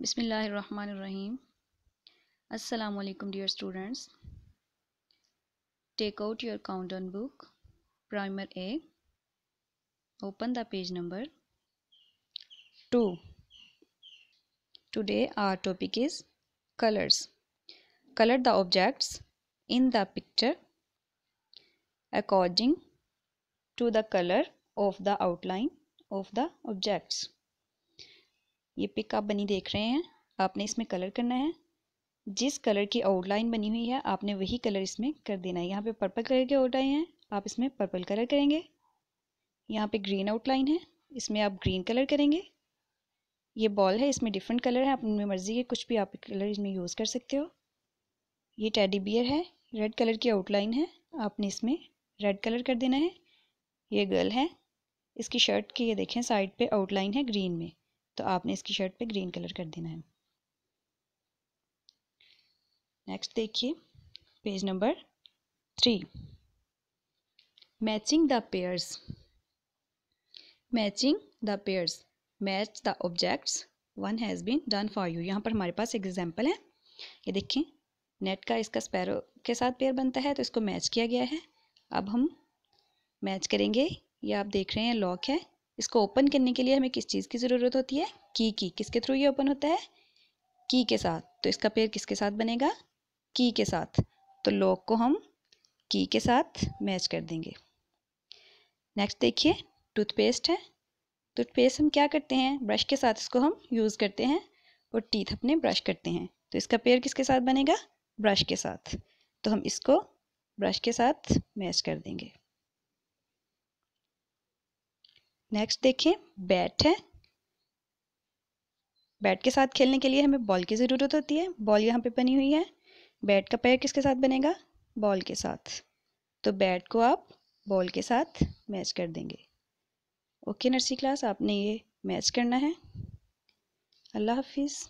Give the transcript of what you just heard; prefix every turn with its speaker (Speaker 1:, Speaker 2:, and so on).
Speaker 1: Bismillahirrahmanirrahim. Assalamu alaikum dear students. Take out your countdown book, primer A. Open the page number 2. Today our topic is colors. Color the objects in the picture according to the color of the outline of the objects. ये pic आप बनी देख रहे हैं आपने इसमें colour करना है जिस कलर की आउटलाइन बनी हुई है आपने वही कलर इसमें कर देना है यहाँ पे पर्पल कलर की आउटलाइन है आप इसमें पर्पल कलर करेंगे यहाँ पे ग्रीन आउटलाइन है इसमें आप ग्रीन कलर करेंगे ये बॉल है इसमें डिफरेंट कलर है अपनी मर्ज़ी के कुछ भी आप कलर इसमें यूज़ कर सकते हो ये टेडी बियर है रेड कलर की आउटलाइन है आपने इसमें रेड कलर कर देना है ये गर्ल है इसकी शर्ट की ये देखें साइड पे आउटलाइन है ग्रीन में तो आपने इसकी शर्ट पे ग्रीन कलर कर देना है नेक्स्ट देखिए page number three matching the pairs matching the pairs match the objects one has been done for you यहाँ पर हमारे पास एक एग्जाम्पल है ये देखें नेट का इसका स्पैरो के साथ पेयर बनता है तो इसको मैच किया गया है अब हम मैच करेंगे ये आप देख रहे हैं लॉक है इसको ओपन करने के लिए हमें किस चीज़ की ज़रूरत होती है की की किसके थ्रू ये ओपन होता है की के साथ तो इसका पेयर किसके साथ बनेगा की के साथ तो लॉक को हम की के साथ मैच कर देंगे नेक्स्ट देखिए टूथपेस्ट है टूथपेस्ट हम क्या करते हैं ब्रश के साथ इसको हम यूज़ करते हैं और टीथ अपने ब्रश करते हैं तो इसका पेयर किसके साथ बनेगा ब्रश के साथ तो हम इसको ब्रश के साथ मैच कर देंगे नेक्स्ट देखें बैट है बैट के साथ खेलने के लिए हमें बॉल की ज़रूरत होती है बॉल यहाँ पे बनी हुई है बैट का पैर किसके साथ बनेगा बॉल के साथ तो बैट को आप बॉल के साथ मैच कर देंगे ओके नर्सरी क्लास आपने ये मैच करना है अल्लाह हाफिज़